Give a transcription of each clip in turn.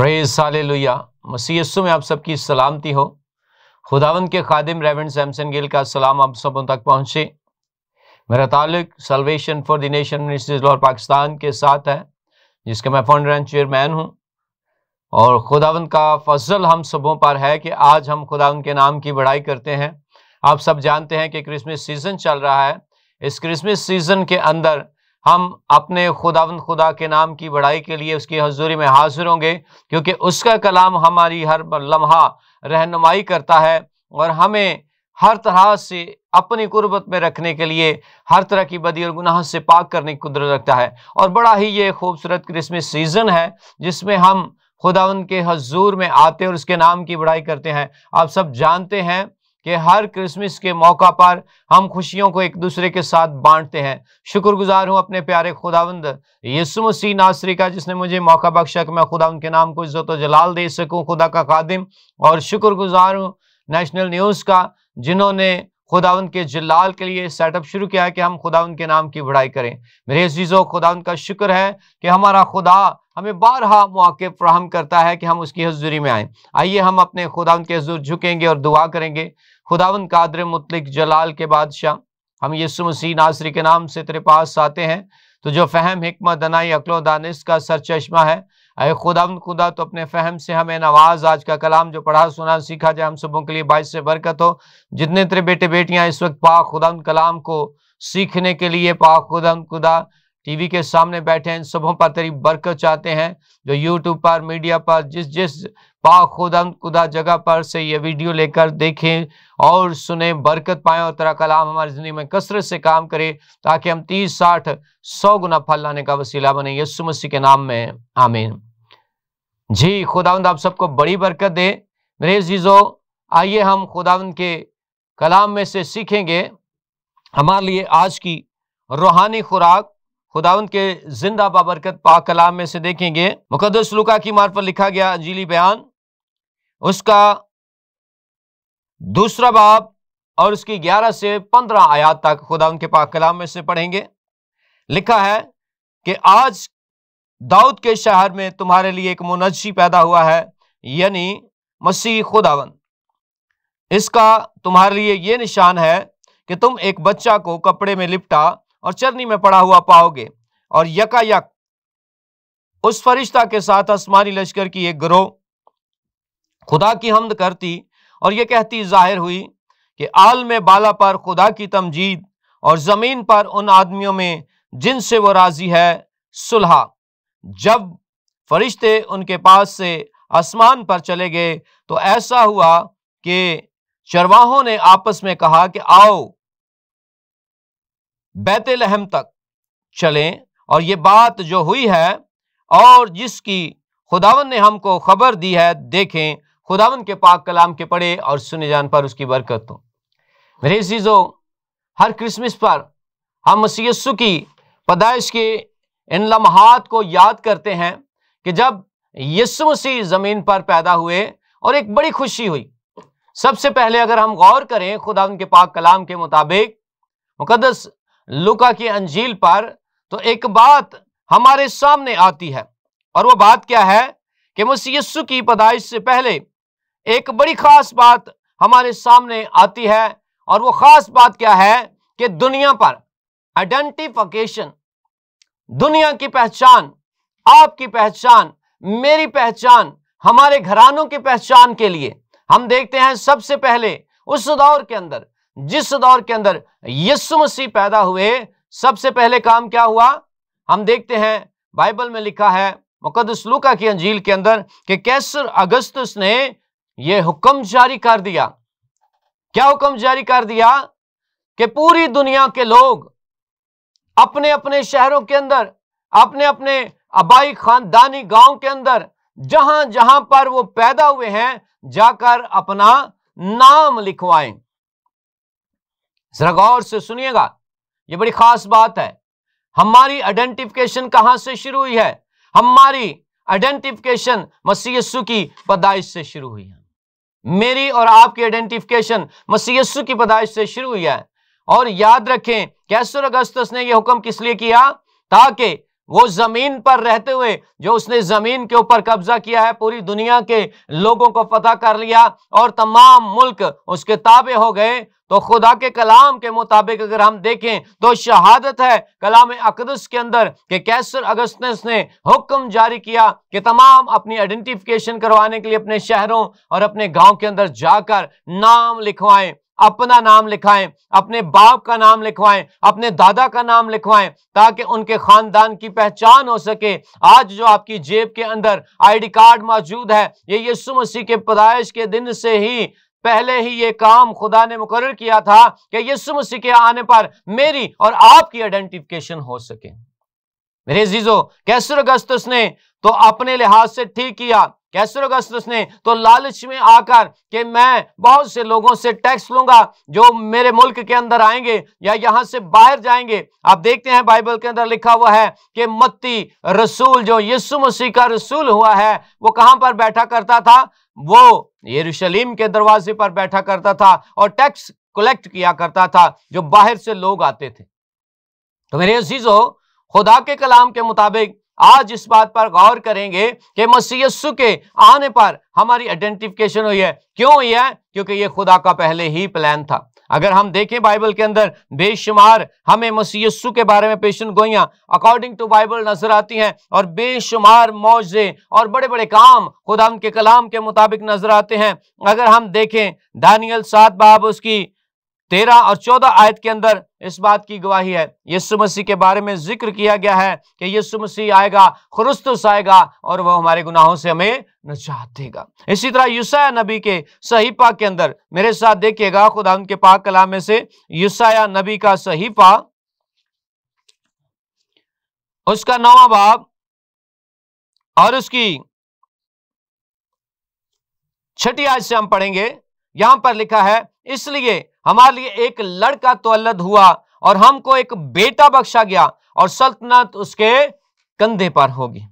praise hallelujah मसीह यस्सु में आप सबकी सलामती हो खुदावंद के खादिम रेवेंड सैमसन गिल का सलाम आप सबों तक पहुँचे मेरा ताल्लुक salvation for the nation ministries और पाकिस्तान के साथ है जिसके मैं फंड एंड चेयरमैन हूँ और खुदावंद का फजल हम सबों पर है कि आज हम खुदावंद के नाम की बड़ाई करते हैं आप सब जानते हैं कि क्रिसमस सीज़न चल रहा है इस क्रिसमस सीज़न के अंदर हम अपने खुदा खुदा के नाम की बढ़ाई के लिए उसकी हजूरी में हाजिर होंगे क्योंकि उसका कलाम हमारी हर लम्हा रहनुमाई करता है और हमें हर तरह से अपनी कुर्बत में रखने के लिए हर तरह की बदी और गुनाह से पाक करने की कुदरत रखता है और बड़ा ही ये खूबसूरत क्रिसमस सीज़न है जिसमें हम खुदा के हजूर में आते और उसके नाम की बड़ाई करते हैं आप सब जानते हैं कि हर क्रिसमस के मौका पर हम खुशियों को एक दूसरे के साथ बांटते हैं शुक्रगुजार हूँ अपने प्यारे खुदावंद यसु मसीह नासरी का जिसने मुझे मौका बख्शा कि मैं खुदा उनके नाम को इज्जत जलाल दे सकूँ खुदा का खादिम और शुक्रगुजार हूँ नेशनल न्यूज़ का जिन्होंने खुदा के जलाल के लिए सेटअप शुरू किया है कि हम खुदा के नाम की बढ़ाई करें मेरे चीज़ों खुदा का शुक्र है कि हमारा खुदा हमें बारहा मौक़े फ्राहम करता है कि हम उसकी हजूरी में आए आइए हम अपने खुदावन के हजूर झुकेंगे और दुआ करेंगे खुदावन कादर मुतलिक जलाल के बादशाह हम यसु मसीह नासरी के नाम से तेरे पास आते हैं तो जो फ़हम हमत दनाई अकलो दानिस का सर चश्मा है अरे खुदावन खुदा तो अपने फ़हम से हमें नवाज आज का कलाम जो पढ़ा सुना सीखा जाए हम सबों के लिए बाइस से बरकत हो जितने तेरे बेटे बेटियाँ इस वक्त पाक खुदा कलाम को सीखने के लिए पाक खुदा खुदा टीवी के सामने बैठे हैं सबों पर तेरी बरकत चाहते हैं जो यूट्यूब पर मीडिया पर जिस जिस पा खुदा खुदा जगह पर से ये वीडियो लेकर देखें और सुने बरकत पाए और तेरा कलाम हमारी ज़िंदगी में कसरत से काम करे ताकि हम तीस साठ सौ गुना फल लाने का वसीला बने यस्सु मसीह के नाम में आमीन जी खुदावंद आप सबको बड़ी बरकत दे मेरे जीजो आइए हम खुदावंद के कलाम में से सीखेंगे हमारे लिए आज की रूहानी खुराक खुदाउन के जिंदा बाबरकत पा कलाम में से देखेंगे मुकदस लुका की मार पर लिखा गया अंजीली बयान उसका दूसरा बाब और उसकी 11 से 15 आयात तक खुदा के पाक कलाम में से पढ़ेंगे लिखा है कि आज दाऊद के शहर में तुम्हारे लिए एक मुनजी पैदा हुआ है यानी मसीह खुदावन इसका तुम्हारे लिए ये निशान है कि तुम एक बच्चा को कपड़े में लिपटा और चरनी में पड़ा हुआ पाओगे और यकायक उस फरिश्ता के साथ आसमानी लश्कर की एक ग्रोह खुदा की हमद करती और यह कहती जाहिर हुई कि आल में बाला पर खुदा की तमजीद और ज़मीन पर उन आदमियों में जिनसे वो राज़ी है सुलह जब फरिश्ते उनके पास से आसमान पर चले गए तो ऐसा हुआ कि चरवाहों ने आपस में कहा कि आओ बैतलहम तक चलें और ये बात जो हुई है और जिसकी खुदावन ने हमको खबर दी है देखें खुदावन के पाक कलाम के पढ़े और सुने जान पर उसकी बरकत हो मेरे चीज़ों हर क्रिसमस पर हम मसीसु यस्सु की पैदाइश के इन लम्हात को याद करते हैं कि जब यसु मसीह ज़मीन पर पैदा हुए और एक बड़ी खुशी हुई सबसे पहले अगर हम गौर करें खुदा उनके पाक कलाम के मुताबिक मुकदस लुका की अंजील पर तो एक बात हमारे सामने आती है और वो बात क्या है कि मुसी की पैदाइश से पहले एक बड़ी खास बात हमारे सामने आती है और वो खास बात क्या है कि दुनिया पर आइडेंटिफिकेशन दुनिया की पहचान आपकी पहचान मेरी पहचान हमारे घरानों की पहचान के लिए हम देखते हैं सबसे पहले उस दौर के अंदर जिस दौर के अंदर यीशु मसीह पैदा हुए सबसे पहले काम क्या हुआ हम देखते हैं बाइबल में लिखा है मुकदस लूका की अंजील के अंदर कि कैसर अगस्त ने यह हुक्म जारी कर दिया क्या हुक्म जारी कर दिया कि पूरी दुनिया के लोग अपने अपने शहरों के अंदर अपने अपने आबाई खानदानी गांव के अंदर जहां जहां पर वो पैदा हुए हैं जाकर अपना नाम लिखवाएं जरा गौर से सुनिएगा ये बड़ी खास बात है हमारी आइडेंटिफिकेशन कहां से शुरू हुई है हमारी आइडेंटिफिकेशन मसीयसु की पैदाइश से शुरू हुई है मेरी और आपकी आइडेंटिफिकेशन मसीयसु की पैदाइश से शुरू हुई है और याद रखें कैसर अगस्तस ने यह हुक्म किस लिए किया ताकि वो जमीन पर रहते हुए जो उसने जमीन के ऊपर कब्जा किया है पूरी दुनिया के लोगों को पता कर लिया और तमाम मुल्क उसके ताबे हो गए तो खुदा के कलाम के मुताबिक अगर हम देखें तो शहादत है कलाम अकदस के अंदर कि कैसर अगस्त ने हुक्म जारी किया कि तमाम अपनी आइडेंटिफिकेशन करवाने के लिए अपने शहरों और अपने गांव के अंदर जाकर नाम लिखवाएं अपना नाम लिखाएं अपने बाप का नाम लिखवाएं अपने दादा का नाम लिखवाएं ताकि उनके खानदान की पहचान हो सके आज जो आपकी जेब के अंदर आईडी कार्ड मौजूद है ये यीशु मसीह के पैदाइश के दिन से ही पहले ही ये काम खुदा ने मुकर किया था कि यीशु मसीह के आने पर मेरी और आपकी आइडेंटिफिकेशन हो सके मेरे जीजो कैसर अगस्तुस ने तो अपने लिहाज से ठीक किया कैसर अगस्तस ने तो लालच में आकर कि मैं बहुत से लोगों से टैक्स लूंगा जो मेरे मुल्क के अंदर आएंगे या यहां से बाहर जाएंगे आप देखते हैं बाइबल के अंदर लिखा हुआ है कि मत्ती रसूल जो यीशु मसीह का रसूल हुआ है वो कहां पर बैठा करता था वो यरूशलेम के दरवाजे पर बैठा करता था और टैक्स कलेक्ट किया करता था जो बाहर से लोग आते थे तो मेरे अजीज हो खुदा के कलाम के मुताबिक आज इस बात पर गौर करेंगे कि मसीह के आने पर हमारी आइडेंटिफिकेशन हुई है क्यों हुई है क्योंकि ये खुदा का पहले ही प्लान था अगर हम देखें बाइबल के अंदर बेशुमार हमें मसीह के बारे में पेशन गोइयां अकॉर्डिंग टू बाइबल नजर आती हैं और बेशुमार मौजे और बड़े बड़े काम खुदा उनके कलाम के मुताबिक नजर आते हैं अगर हम देखें दानियल सात बाब उसकी तेरह और चौदह आयत के अंदर इस बात की गवाही है यीशु मसीह के बारे में जिक्र किया गया है कि यीशु मसीह आएगा खुरुस्तुस आएगा और वह हमारे गुनाहों से हमें नजात देगा इसी तरह युसाया नबी के सहीफा के अंदर मेरे साथ देखिएगा खुदा उनके पाक कला में से युसाया नबी का सहीफा उसका नवा बाब और उसकी छठी आज से हम पढ़ेंगे यहां पर लिखा है इसलिए हमारे लिए एक लड़का तोल्लद हुआ और हमको एक बेटा बख्शा गया और सल्तनत उसके कंधे पर होगी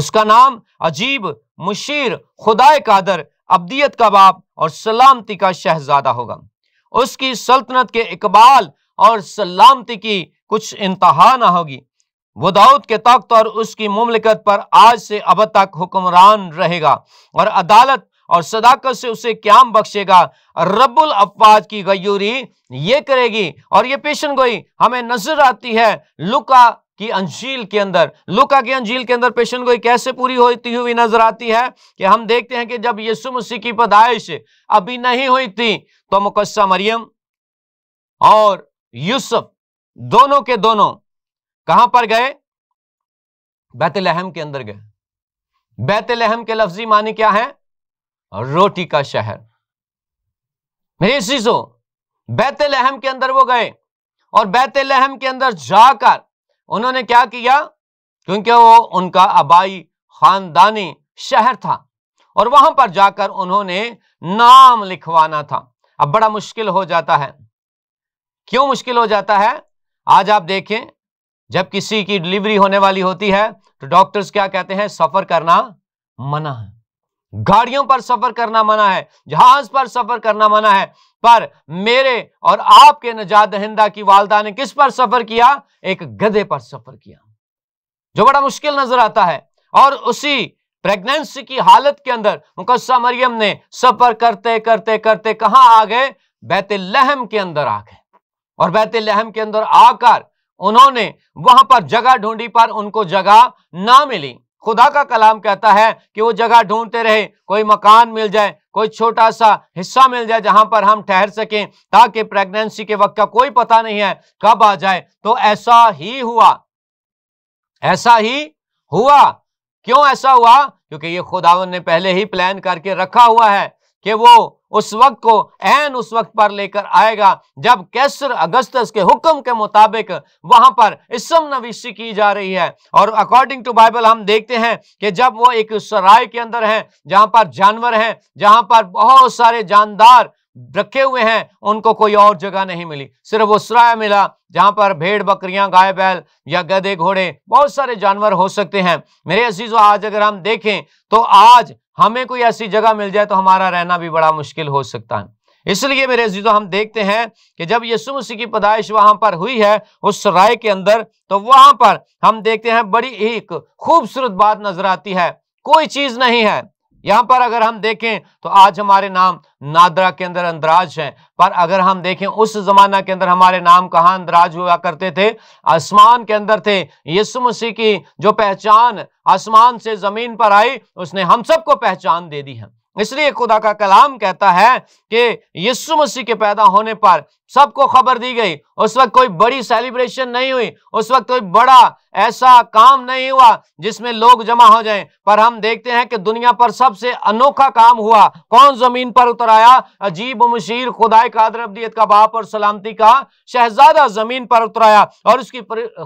उसका नाम अजीब मुशीर खुदाए कादर अब्दियत का बाप और सलामती का शहजादा होगा उसकी सल्तनत के इकबाल और सलामती की कुछ इंतहा ना होगी वो दाऊद के तख्त और उसकी मुमलिकत पर आज से अब तक हुक्मरान रहेगा और अदालत और सदाकत से उसे क्याम बख्शेगा रबुल अफवाज की गयूरी ये करेगी और ये पेशन गोई हमें नजर आती है लुका की अंजील के अंदर लुका की अंजील के अंदर पेशन गोई कैसे पूरी होती हुई नजर आती है कि हम देखते हैं कि जब यीशु मसीह की पदाइश अभी नहीं हुई थी तो मुकस्सा मरियम और यूसुफ दोनों के दोनों कहां पर गए बैतलहम के अंदर गए बैतलहम के लफ्जी मानी क्या है रोटी का शहर मेरी बैत लहम के अंदर वो गए और लहम के अंदर जाकर उन्होंने क्या किया क्योंकि वो उनका आबाई खानदानी शहर था और वहां पर जाकर उन्होंने नाम लिखवाना था अब बड़ा मुश्किल हो जाता है क्यों मुश्किल हो जाता है आज आप देखें जब किसी की डिलीवरी होने वाली होती है तो डॉक्टर्स क्या कहते हैं सफर करना मना है गाड़ियों पर सफर करना मना है जहाज पर सफर करना मना है पर मेरे और आपके नजात दहिंदा की वालदा ने किस पर सफर किया एक गधे पर सफर किया जो बड़ा मुश्किल नजर आता है और उसी प्रेगनेंसी की हालत के अंदर मुकस्सा मरियम ने सफर करते करते करते कहा आ गए लहम के अंदर आ गए और लहम के अंदर आकर उन्होंने वहां पर जगह ढूंढी पर उनको जगह ना मिली खुदा का कलाम कहता है कि वो जगह ढूंढते रहे कोई मकान मिल जाए कोई छोटा सा हिस्सा मिल जाए जहां पर हम ठहर सकें ताकि प्रेगनेंसी के वक्त का कोई पता नहीं है कब आ जाए तो ऐसा ही हुआ ऐसा ही हुआ क्यों ऐसा हुआ क्योंकि ये खुदावन ने पहले ही प्लान करके रखा हुआ है कि वो उस वक्त को एन उस वक्त पर लेकर आएगा जब कैसर अगस्तस के हुक्म के मुताबिक वहां पर इसम नविशी की जा रही है और अकॉर्डिंग टू बाइबल हम देखते हैं कि जब वो एक सराय के अंदर हैं जहां पर जानवर हैं जहां पर बहुत सारे जानदार रखे हुए हैं उनको कोई और जगह नहीं मिली सिर्फ वो सराय मिला जहां पर भेड़ बकरियां गाय बैल या गधे घोड़े बहुत सारे जानवर हो सकते हैं मेरे अजीजों आज अगर हम देखें तो आज हमें कोई ऐसी जगह मिल जाए तो हमारा रहना भी बड़ा मुश्किल हो सकता है इसलिए मेरे जीजो हम देखते हैं कि जब यीशु मसीह की पैदाइश वहां पर हुई है उस राय के अंदर तो वहां पर हम देखते हैं बड़ी एक खूबसूरत बात नजर आती है कोई चीज नहीं है यहां पर अगर हम देखें तो आज हमारे नाम नादरा के अंदर अंदराज हैं पर अगर हम देखें उस जमाना के अंदर हमारे नाम कहाँ अंदराज हुआ करते थे आसमान के अंदर थे यीशु मसीह की जो पहचान आसमान से जमीन पर आई उसने हम सबको पहचान दे दी है इसलिए खुदा का कलाम कहता है कि यीशु मसीह के पैदा होने पर सबको खबर दी गई उस वक्त कोई बड़ी सेलिब्रेशन नहीं हुई उस वक्त कोई बड़ा ऐसा काम नहीं हुआ जिसमें लोग जमा हो जाएं पर हम देखते हैं कि दुनिया पर सबसे अनोखा काम हुआ कौन जमीन पर उतर आया अजीब मशीर खुदाई कादर अब्दियत का बाप और सलामती का शहजादा जमीन पर उतर आया और उसकी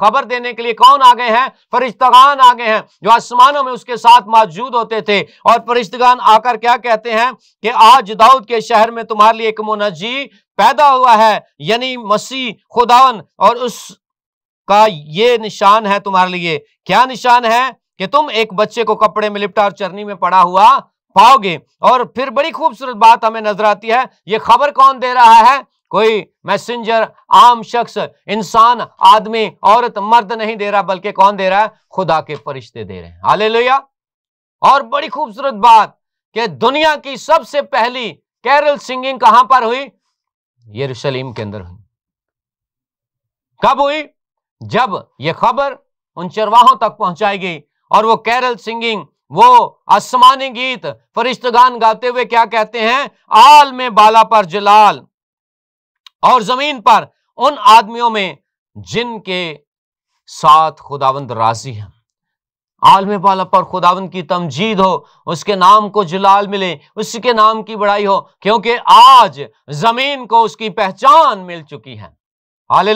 खबर देने के लिए कौन आ गए हैं फरिश्तगान आ गए हैं जो आसमानों में उसके साथ मौजूद होते थे और फरिश्तगान आकर क्या कहते हैं कि आज दाऊद के शहर में तुम्हारे लिए एक मोनजी पैदा हुआ है यानी मसीह खुदावन और उस का ये निशान है तुम्हारे लिए क्या निशान है कि तुम एक बच्चे को कपड़े में लिपटा और चरनी में पड़ा हुआ पाओगे और फिर बड़ी खूबसूरत बात हमें नजर आती है ये खबर कौन दे रहा है कोई मैसेंजर आम शख्स इंसान आदमी औरत मर्द नहीं दे रहा बल्कि कौन दे रहा है खुदा के फरिश्ते दे रहे हैं हाले और बड़ी खूबसूरत बात कि दुनिया की सबसे पहली कैरल सिंगिंग कहां पर हुई यरूशलेम के अंदर हुई कब हुई जब यह खबर उन चरवाहों तक पहुंचाई गई और वो कैरल सिंगिंग वो आसमानी गीत फरिश्तगान गाते हुए क्या कहते हैं आल में बाला पर जलाल और जमीन पर उन आदमियों में जिनके साथ खुदावंद राजी हैं आलम बाला पर खुदावंद की तमजीद हो उसके नाम को जलाल मिले उसके नाम की बड़ाई हो क्योंकि आज जमीन को उसकी पहचान मिल चुकी है हाल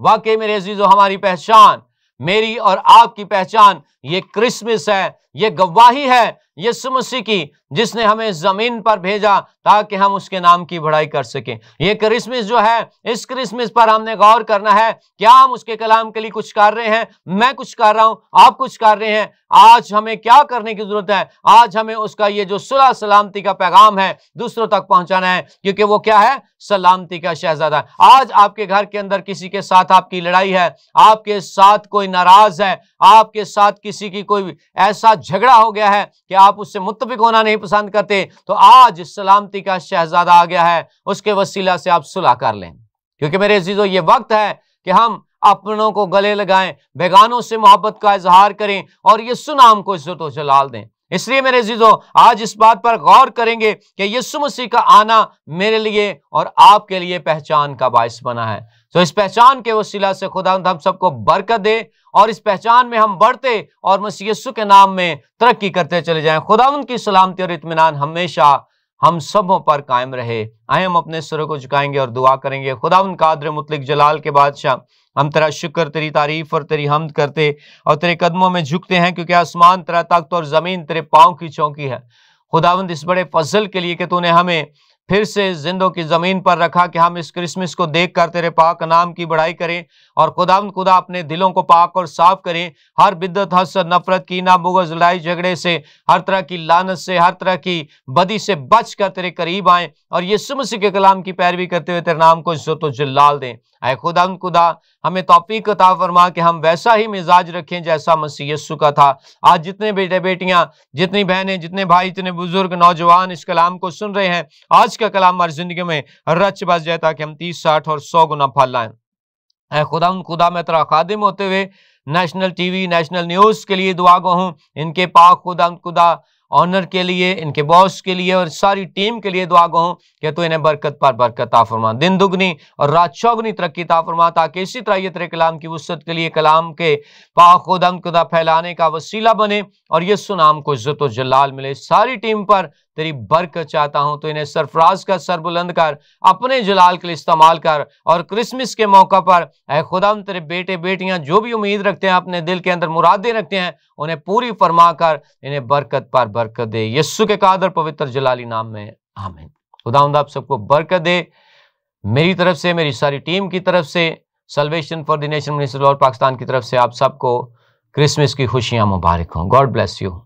वाकई में रेजी जो हमारी पहचान मेरी और आपकी पहचान ये क्रिसमस है ये गवाही है यीशु मसीह की जिसने हमें जमीन पर भेजा ताकि हम उसके नाम की बढ़ाई कर सकें ये क्रिसमस जो है इस क्रिसमस पर हमने गौर करना है क्या हम उसके कलाम के लिए कुछ कर रहे हैं मैं कुछ कर रहा हूं आप कुछ कर रहे हैं आज हमें क्या करने की जरूरत है आज हमें उसका ये जो सुलह सलामती का पैगाम है दूसरों तक पहुंचाना है क्योंकि वो क्या है सलामती का शहजादा आज आपके घर के अंदर किसी के साथ आपकी लड़ाई है आपके साथ कोई नाराज है आपके साथ किसी की कोई ऐसा झगड़ा हो गया है कि आप उससे मुतफिक होना नहीं पसंद करते तो आज सलामती का शहजादा आ गया है उसके वसीला से आप सुलह कर लें क्योंकि मेरे अजीज़ों ये वक्त है कि हम अपनों को गले लगाएं बेगानों से मोहब्बत का इजहार करें और ये सुनाम को इज्जत जलाल दें इसलिए मेरे जीजो आज इस बात पर गौर करेंगे कि यीशु मसीह का आना मेरे लिए और आपके लिए पहचान का बायस बना है तो इस पहचान के वसीला से खुदा हम सबको बरकत दे और इस पहचान में हम बढ़ते और मसीयसु के नाम में तरक्की करते चले जाएं खुदा उनकी सलामती और इतमान हमेशा हम सबों पर कायम रहे आए हम अपने सुर को झुकाएंगे और दुआ करेंगे खुदा उनका आदर मुतलिक जलाल के बादशाह हम तेरा शुक्र तेरी तारीफ और तेरी हमद करते और तेरे कदमों में झुकते हैं क्योंकि आसमान तेरा तख्त और ज़मीन तेरे पाँव की चौंकी है खुदावंद इस बड़े फजल के लिए कि तूने हमें फिर से जिंदों की ज़मीन पर रखा कि हम इस क्रिसमस को देख कर तेरे पाक नाम की बढ़ाई करें और खुदा खुदा अपने दिलों को पाक और साफ करें हर बिद्दत हसद नफरत की ना मुगज लड़ाई झगड़े से हर तरह की लानत से हर तरह की बदी से बच कर तेरे करीब आए और ये मसीह के कलाम की पैरवी करते हुए तेरे नाम को तो जल्लाल दें आए खुदा खुदा हमें तोफ़ी ता फरमा कि हम वैसा ही मिजाज रखें जैसा मसीह यस्सु का था आज जितने बेटे बेटियां जितनी बहनें जितने भाई जितने बुजुर्ग नौजवान इस कलाम को सुन रहे हैं आज का कलाम हमारी जिंदगी में रच बस जाए ताकि हम तीस साठ और सौ गुना फल लाएं खुदा उन खुदा में तेरा खादिम होते हुए नेशनल टीवी नेशनल न्यूज़ के लिए दुआ गो हूँ इनके पाक खुदा खुदा ऑनर के लिए इनके बॉस के लिए और सारी टीम के लिए दुआ गो कि तो इन्हें बरकत पर बरकत आफरमा दिन दुगनी और रात चौगनी तरक्की ताफरमा ताकि इसी तरह ये तेरे कलाम की वसत के लिए कलाम के पाखुदम खुदा फैलाने का वसीला बने और ये सुनाम को इज्जत जलाल मिले सारी टीम पर तेरी बरकत चाहता हूँ तो इन्हें सरफराज का सरबुलंद कर अपने जलाल के लिए इस्तेमाल कर और क्रिसमस के मौका पर अः खुदम तेरे बेटे बेटियाँ जो भी उम्मीद रखते हैं अपने दिल के अंदर मुरादे रखते हैं उन्हें पूरी फरमा कर इन्हें बरकत पर बरकत दे यस्सु के कादर पवित्र जलाली नाम में आमिन खुदा आप सबको बरकत दे मेरी तरफ से मेरी सारी टीम की तरफ से salvation for the nation minister और पाकिस्तान की तरफ से आप सबको क्रिसमस की खुशियाँ मुबारक हों गॉड ब्लेस यू